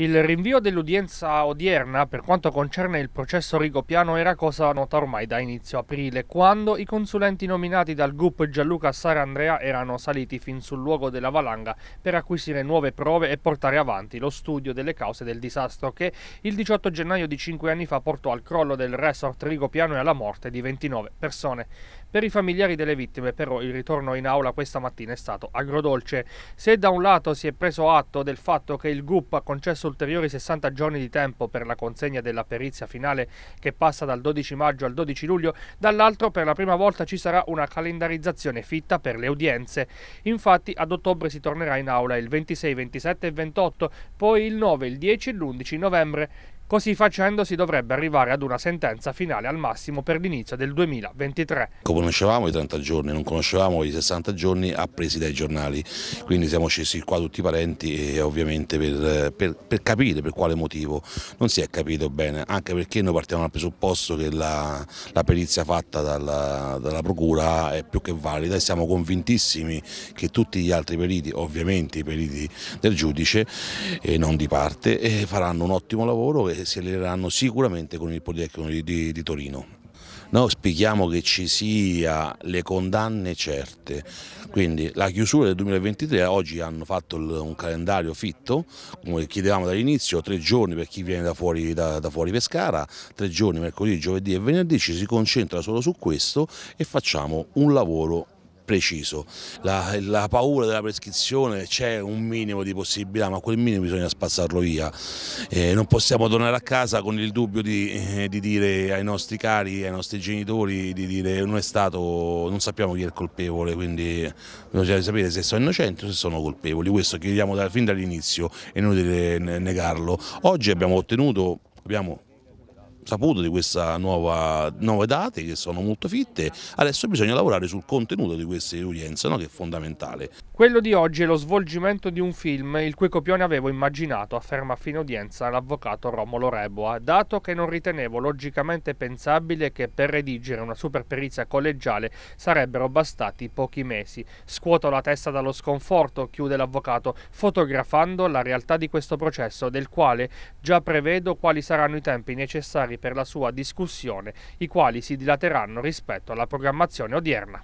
Il rinvio dell'udienza odierna per quanto concerne il processo rigopiano era cosa nota ormai da inizio aprile, quando i consulenti nominati dal GUP Gianluca Sarandrea erano saliti fin sul luogo della valanga per acquisire nuove prove e portare avanti lo studio delle cause del disastro che il 18 gennaio di cinque anni fa portò al crollo del resort rigopiano e alla morte di 29 persone. Per i familiari delle vittime però il ritorno in aula questa mattina è stato agrodolce. Se da un lato si è preso atto del fatto che il GUP ha concesso ulteriori 60 giorni di tempo per la consegna della perizia finale che passa dal 12 maggio al 12 luglio, dall'altro per la prima volta ci sarà una calendarizzazione fitta per le udienze. Infatti ad ottobre si tornerà in aula il 26, 27 e 28, poi il 9, il 10 e l'11 novembre. Così facendo si dovrebbe arrivare ad una sentenza finale al massimo per l'inizio del 2023. Come Conoscevamo i 30 giorni, non conoscevamo i 60 giorni appresi dai giornali, quindi siamo scesi qua tutti i parenti e ovviamente per, per, per capire per quale motivo non si è capito bene, anche perché noi partiamo dal presupposto che la, la perizia fatta dalla, dalla procura è più che valida e siamo convintissimi che tutti gli altri periti, ovviamente i periti del giudice e non di parte, eh, faranno un ottimo lavoro e si alleneranno sicuramente con il Politecnico di, di, di Torino. Noi spieghiamo che ci sia le condanne certe, quindi la chiusura del 2023, oggi hanno fatto un calendario fitto, come chiedevamo dall'inizio, tre giorni per chi viene da fuori, da, da fuori, Pescara, tre giorni mercoledì, giovedì e venerdì, ci si concentra solo su questo e facciamo un lavoro preciso. La, la paura della prescrizione c'è un minimo di possibilità, ma quel minimo bisogna spazzarlo via. Eh, non possiamo tornare a casa con il dubbio di, eh, di, dire ai nostri cari, ai nostri genitori, di dire non è stato, non sappiamo chi è il colpevole, quindi bisogna sapere se sono innocenti o se sono colpevoli. Questo chiediamo da, fin dall'inizio, è inutile negarlo. Oggi abbiamo ottenuto, abbiamo saputo di queste nuove date che sono molto fitte, adesso bisogna lavorare sul contenuto di queste udienze no? che è fondamentale. Quello di oggi è lo svolgimento di un film il cui copione avevo immaginato, afferma a fine udienza l'avvocato Romolo Reboa, dato che non ritenevo logicamente pensabile che per redigere una super perizia collegiale sarebbero bastati pochi mesi. Scuoto la testa dallo sconforto, chiude l'avvocato, fotografando la realtà di questo processo del quale già prevedo quali saranno i tempi necessari necessari per la sua discussione, i quali si dilateranno rispetto alla programmazione odierna.